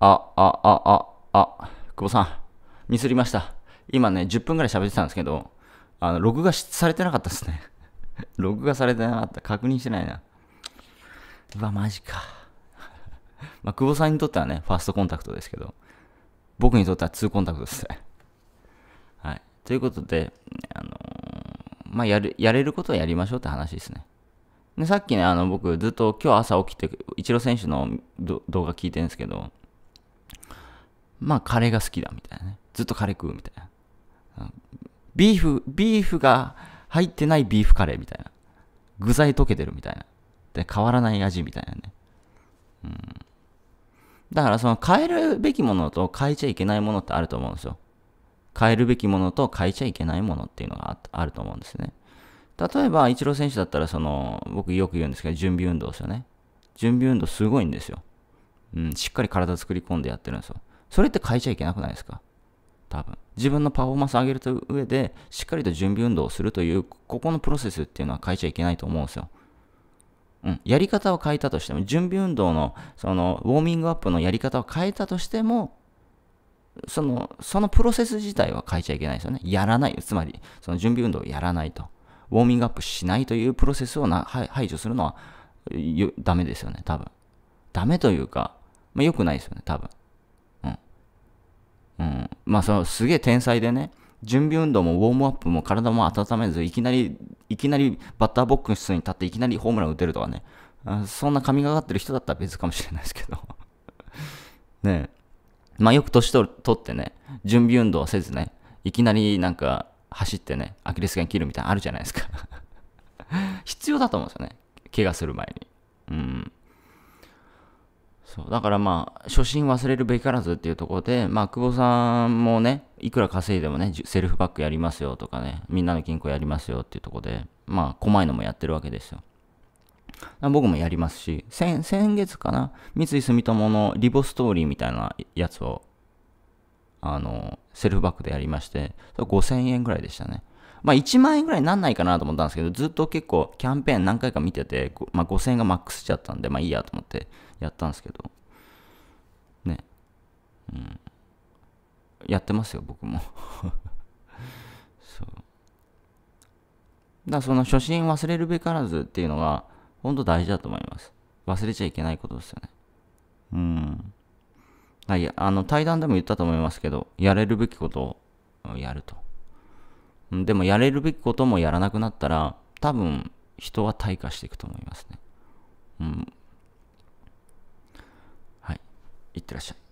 あ、あ、あ、あ、あ、久保さん、ミスりました。今ね、10分ぐらい喋ってたんですけど、あの、録画されてなかったですね。録画されてなかった。確認してないな。うわ、マジか。まあ、久保さんにとってはね、ファーストコンタクトですけど、僕にとってはツーコンタクトですね。はい。ということで、あのー、まあ、やる、やれることはやりましょうって話ですね。で、さっきね、あの、僕ずっと今日朝起きて、イチロー選手の動画聞いてるんですけど、まあカレーが好きだみたいなね。ずっとカレー食うみたいな。ビーフ、ビーフが入ってないビーフカレーみたいな。具材溶けてるみたいな。で、変わらない味みたいなね。うん。だからその変えるべきものと変えちゃいけないものってあると思うんですよ。変えるべきものと変えちゃいけないものっていうのがあると思うんですね。例えば、イチロー選手だったら、その、僕よく言うんですけど、準備運動ですよね。準備運動すごいんですよ。うん、しっかり体作り込んでやってるんですよ。それって変えちゃいけなくないですか多分。自分のパフォーマンスを上げると上で、しっかりと準備運動をするという、ここのプロセスっていうのは変えちゃいけないと思うんですよ。うん、やり方を変えたとしても、準備運動の、その、ウォーミングアップのやり方を変えたとしても、その、そのプロセス自体は変えちゃいけないですよね。やらない。つまり、その準備運動をやらないと。ウォーミングアップしないというプロセスをな排除するのは、ダメですよね、多分。ダメというか、まあ、良くないですよね、多分。うん、まあそのすげえ天才でね準備運動もウォームアップも体も温めずいきなりいきなりバッターボックスに立っていきなりホームラン打てるとかねそんな神がかってる人だったら別かもしれないですけど ねまあよく年取ってね準備運動せずねいきなりなんか走ってねアキレス腱切るみたいなのあるじゃないですか 必要だと思うんですよね怪我する前にうんそうだからまあ初心忘れるべからずっていうところで、まあ、久保さんもねいくら稼いでもねセルフバッグやりますよとかねみんなの金庫やりますよっていうところでまあ怖いのもやってるわけですよ僕もやりますし先月かな三井住友のリボストーリーみたいなやつをあのセルフバッグでやりまして5000円ぐらいでしたねまあ、1万円ぐらいになんないかなと思ったんですけど、ずっと結構キャンペーン何回か見てて、まあ、5000円がマックスしちゃったんで、まあいいやと思ってやったんですけど、ね。うん。やってますよ、僕も そう。だその初心忘れるべからずっていうのが、本当大事だと思います。忘れちゃいけないことですよね。うん。はい、あの、対談でも言ったと思いますけど、やれるべきことをやると。でもやれるべきこともやらなくなったら、多分人は退化していくと思いますね。うん。はい。いってらっしゃい。